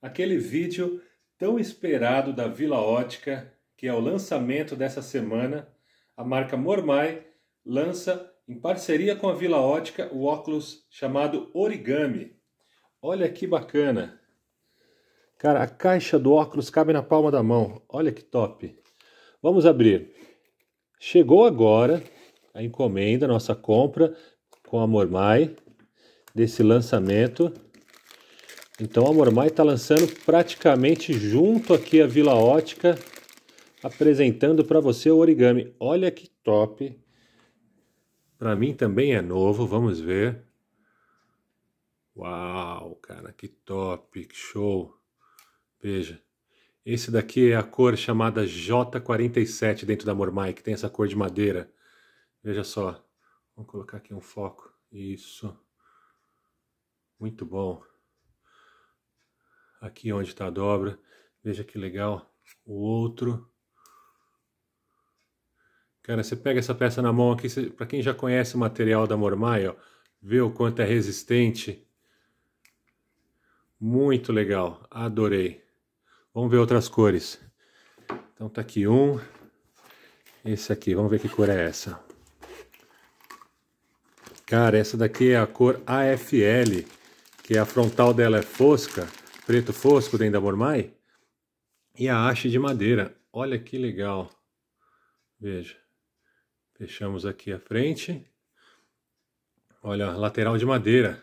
aquele vídeo tão esperado da Vila Ótica, que é o lançamento dessa semana. A marca Mormai lança, em parceria com a Vila Ótica, o óculos chamado Origami. Olha que bacana! Cara, a caixa do óculos cabe na palma da mão. Olha que top! Vamos abrir. Chegou agora a encomenda, nossa compra com a Mormai desse lançamento. Então a Mormai está lançando praticamente junto aqui a Vila Ótica, apresentando para você o origami. Olha que top! Para mim também é novo, vamos ver. Uau, cara, que top, que show! Veja, esse daqui é a cor chamada J47 dentro da Mormai, que tem essa cor de madeira. Veja só, vamos colocar aqui um foco. Isso, muito bom aqui onde está a dobra, veja que legal, o outro. Cara, você pega essa peça na mão aqui, para quem já conhece o material da Mormai, ó, vê o quanto é resistente. Muito legal, adorei. Vamos ver outras cores. Então tá aqui um, esse aqui, vamos ver que cor é essa. Cara, essa daqui é a cor AFL, que é a frontal dela é fosca preto fosco dentro da mormai e a haste de madeira. Olha que legal. Veja. Fechamos aqui a frente. Olha, a lateral de madeira.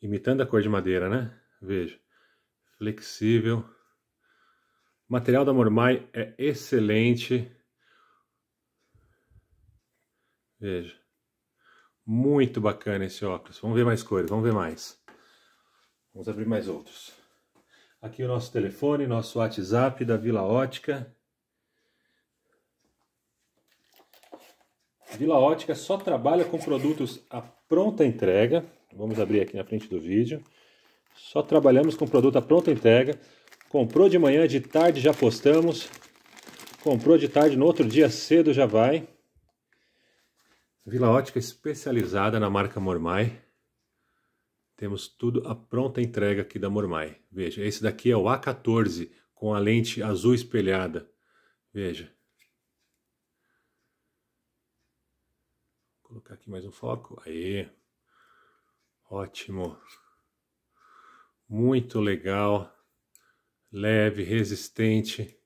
Imitando a cor de madeira, né? Veja. Flexível. O material da Mormai é excelente. Veja. Muito bacana esse óculos. Vamos ver mais cores, vamos ver mais. Vamos abrir mais outros. Aqui é o nosso telefone, nosso WhatsApp da Vila Ótica. Vila Ótica só trabalha com produtos à pronta entrega. Vamos abrir aqui na frente do vídeo. Só trabalhamos com produto à pronta entrega. Comprou de manhã, de tarde já postamos. Comprou de tarde, no outro dia cedo já vai. Vila Ótica especializada na marca Mormai. Temos tudo a pronta entrega aqui da Mormai. Veja, esse daqui é o A14 com a lente azul espelhada. Veja. Vou colocar aqui mais um foco. Aí. Ótimo. Muito legal. Leve, resistente.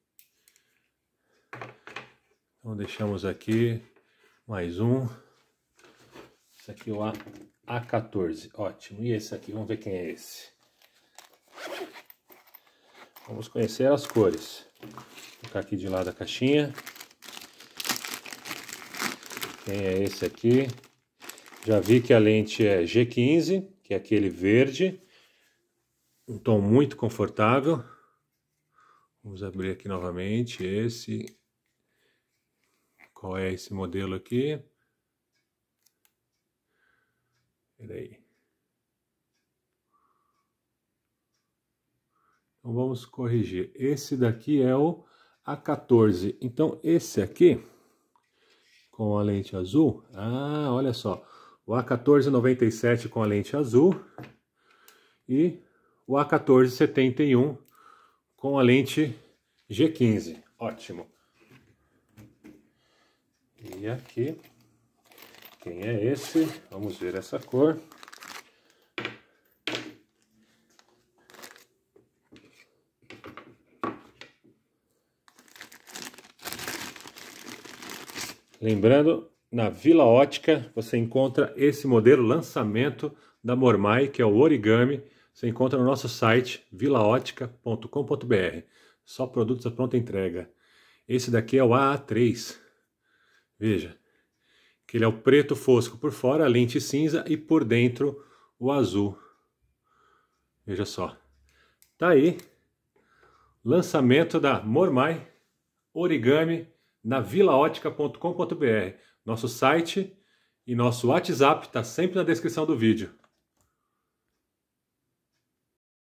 Então deixamos aqui mais um. Esse aqui é o A a14, ótimo. E esse aqui, vamos ver quem é esse. Vamos conhecer as cores. Vou colocar aqui de lado a caixinha. Quem é esse aqui? Já vi que a lente é G15, que é aquele verde. Um tom muito confortável. Vamos abrir aqui novamente esse. Qual é esse modelo aqui? Peraí. Então vamos corrigir. Esse daqui é o A14. Então esse aqui, com a lente azul, ah, olha só. O A1497 com a lente azul e o A1471 com a lente G15. Ótimo. E aqui quem é esse. Vamos ver essa cor. Lembrando, na Vila Ótica você encontra esse modelo lançamento da Mormai, que é o origami. Você encontra no nosso site vilaótica.com.br. Só produtos à pronta entrega. Esse daqui é o AA3. Veja, que ele é o preto fosco por fora, a lente cinza e por dentro o azul. Veja só. Tá aí. Lançamento da Mormai Origami na vilaótica.com.br. Nosso site e nosso WhatsApp está sempre na descrição do vídeo.